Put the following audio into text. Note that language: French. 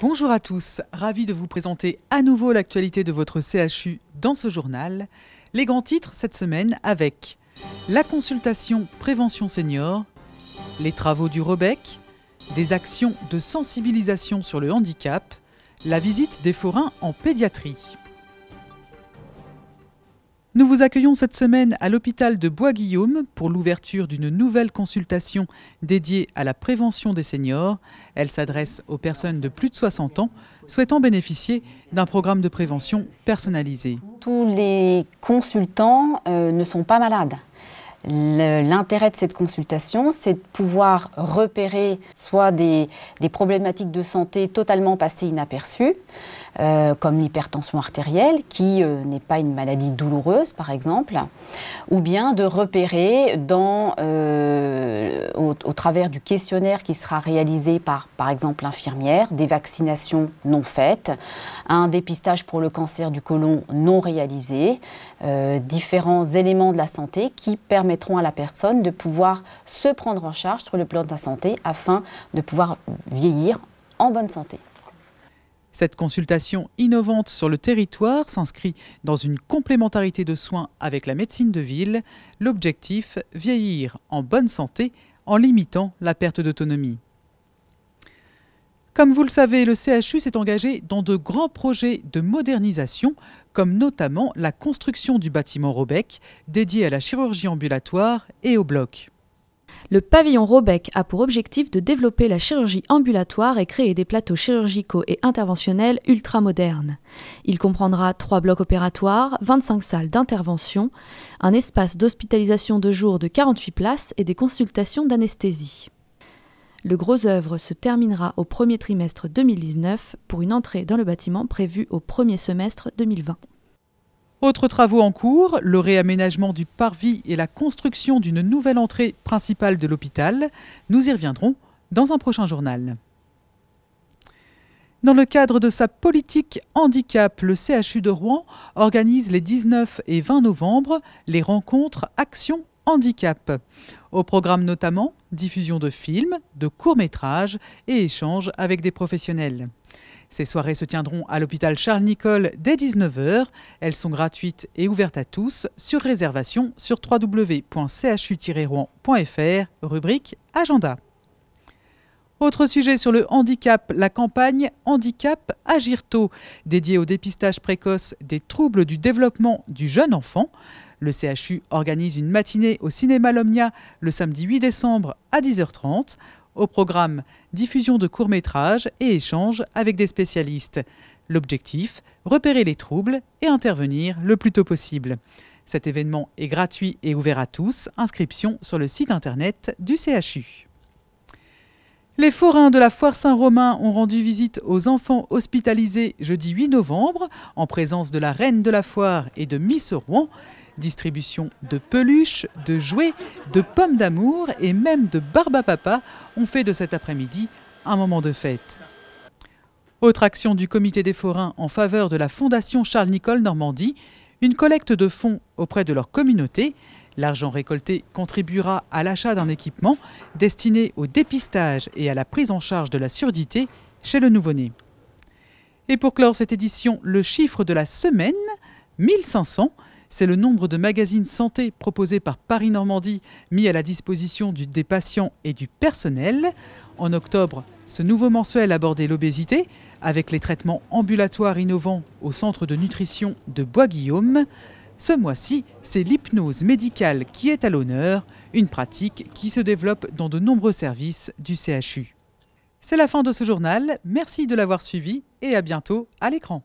Bonjour à tous, ravi de vous présenter à nouveau l'actualité de votre CHU dans ce journal. Les grands titres cette semaine avec la consultation prévention senior, les travaux du REBEC, des actions de sensibilisation sur le handicap, la visite des forains en pédiatrie. Nous vous accueillons cette semaine à l'hôpital de Bois-Guillaume pour l'ouverture d'une nouvelle consultation dédiée à la prévention des seniors. Elle s'adresse aux personnes de plus de 60 ans souhaitant bénéficier d'un programme de prévention personnalisé. Tous les consultants euh, ne sont pas malades. L'intérêt de cette consultation, c'est de pouvoir repérer soit des problématiques de santé totalement passées inaperçues, euh, comme l'hypertension artérielle, qui euh, n'est pas une maladie douloureuse, par exemple, ou bien de repérer dans, euh, au, travers du questionnaire qui sera réalisé par, par exemple, l'infirmière, des vaccinations non faites, un dépistage pour le cancer du côlon non réalisé, différents éléments de la santé qui permettront à la personne de pouvoir se prendre en charge sur le plan de la santé afin de pouvoir vieillir en bonne santé. Cette consultation innovante sur le territoire s'inscrit dans une complémentarité de soins avec la médecine de ville, l'objectif vieillir en bonne santé en limitant la perte d'autonomie. Comme vous le savez, le CHU s'est engagé dans de grands projets de modernisation, comme notamment la construction du bâtiment Robec, dédié à la chirurgie ambulatoire et au bloc. Le pavillon Robec a pour objectif de développer la chirurgie ambulatoire et créer des plateaux chirurgicaux et interventionnels ultramodernes. Il comprendra trois blocs opératoires, 25 salles d'intervention, un espace d'hospitalisation de jour de 48 places et des consultations d'anesthésie. Le gros œuvre se terminera au premier trimestre 2019 pour une entrée dans le bâtiment prévue au premier semestre 2020. Autres travaux en cours, le réaménagement du parvis et la construction d'une nouvelle entrée principale de l'hôpital. Nous y reviendrons dans un prochain journal. Dans le cadre de sa politique handicap, le CHU de Rouen organise les 19 et 20 novembre les rencontres Action Handicap. Au programme notamment, diffusion de films, de courts-métrages et échanges avec des professionnels. Ces soirées se tiendront à l'hôpital Charles Nicolle dès 19h. Elles sont gratuites et ouvertes à tous sur réservation sur www.chu-rouen.fr, rubrique Agenda. Autre sujet sur le handicap, la campagne Handicap Agir tôt, dédiée au dépistage précoce des troubles du développement du jeune enfant. Le CHU organise une matinée au cinéma L'Omnia le samedi 8 décembre à 10h30. Au programme, diffusion de courts-métrages et échanges avec des spécialistes. L'objectif, repérer les troubles et intervenir le plus tôt possible. Cet événement est gratuit et ouvert à tous. Inscription sur le site internet du CHU. Les forains de la foire Saint-Romain ont rendu visite aux enfants hospitalisés jeudi 8 novembre en présence de la reine de la foire et de Miss Rouen. Distribution de peluches, de jouets, de pommes d'amour et même de papa ont fait de cet après-midi un moment de fête. Autre action du comité des forains en faveur de la Fondation charles nicole Normandie, une collecte de fonds auprès de leur communauté L'argent récolté contribuera à l'achat d'un équipement destiné au dépistage et à la prise en charge de la surdité chez le nouveau-né. Et pour clore cette édition, le chiffre de la semaine, 1500, c'est le nombre de magazines santé proposés par Paris Normandie mis à la disposition des patients et du personnel. En octobre, ce nouveau mensuel abordait l'obésité avec les traitements ambulatoires innovants au centre de nutrition de Bois-Guillaume. Ce mois-ci, c'est l'hypnose médicale qui est à l'honneur, une pratique qui se développe dans de nombreux services du CHU. C'est la fin de ce journal, merci de l'avoir suivi et à bientôt à l'écran.